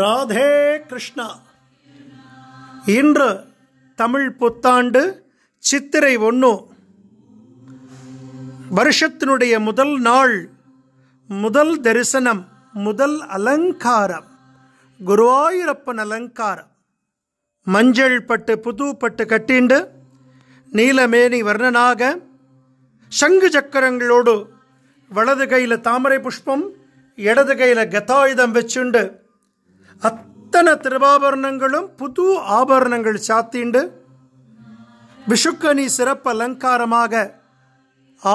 ராதே கிருஷ்ணா இன்று தமிழ் புத்தாண்டு சித்திரை ஒன்று வருஷத்தினுடைய முதல் நாள் முதல் தரிசனம் முதல் அலங்காரம் குருவாயூரப்பன் அலங்காரம் மஞ்சள் பட்டு புது பட்டு கட்டிண்டு நீலமேனி வர்ணனாக சங்கு சக்கரங்களோடு வலது கையில் தாமரை புஷ்பம் இடது கையில் கதாயுதம் வச்சுண்டு அத்தனை திருவாபரணங்களும் புது ஆபரணங்கள் சாத்திண்டு விஷுக்கனி சிறப்பு அலங்காரமாக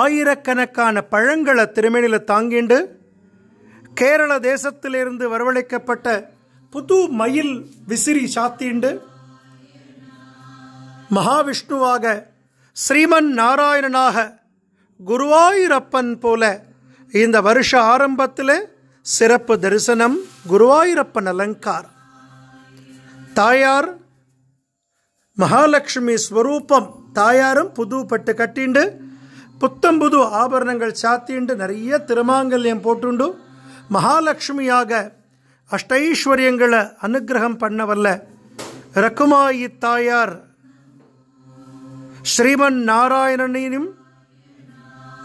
ஆயிரக்கணக்கான பழங்களை திருமணியில் தாங்கிண்டு கேரள தேசத்திலிருந்து வரவழைக்கப்பட்ட புது மயில் விசிறி சாத்திண்டு மகாவிஷ்ணுவாக ஸ்ரீமன் நாராயணனாக குருவாயூரப்பன் போல இந்த வருஷ ஆரம்பத்தில் சிறப்பு தரிசனம் குருவாயூரப்பன் அலங்கார் தாயார் மகாலட்சுமி ஸ்வரூபம் தாயாரும் புது பட்டு கட்டிண்டு புத்தம்புது ஆபரணங்கள் சாத்திண்டு நிறைய திருமாங்கல்யம் போட்டுண்டு மகாலட்சுமியாக அஷ்டைஸ்வரியங்களை அனுகிரகம் பண்ணவல்ல ரகுமாயி தாயார் ஸ்ரீமன் நாராயணனையும்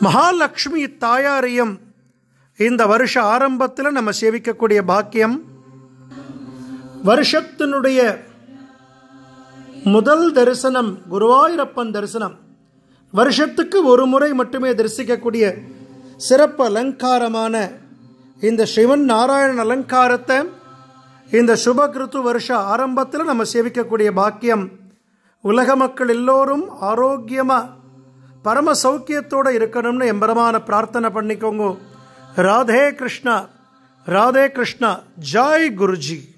மகாலட்சுமி தாயாரையும் இந்த வருஷ ஆரம்பத்தில் நம்ம சேவிக்கக்கூடிய பாக்கியம் வருஷத்தினுடைய முதல் தரிசனம் குருவாயூரப்பன் தரிசனம் வருஷத்துக்கு ஒரு முறை மட்டுமே தரிசிக்கக்கூடிய சிறப்பு அலங்காரமான இந்த சிவன் நாராயணன் அலங்காரத்தை இந்த சுபகிருத்து வருஷ ஆரம்பத்தில் நம்ம சேவிக்கக்கூடிய பாக்கியம் உலக மக்கள் எல்லோரும் ஆரோக்கியமாக பரம சௌக்கியத்தோடு இருக்கணும்னு எம்பரமான பிரார்த்தனை பண்ணிக்கோங்க राधे कृष्णा राधे कृष्णा जय गुरु जी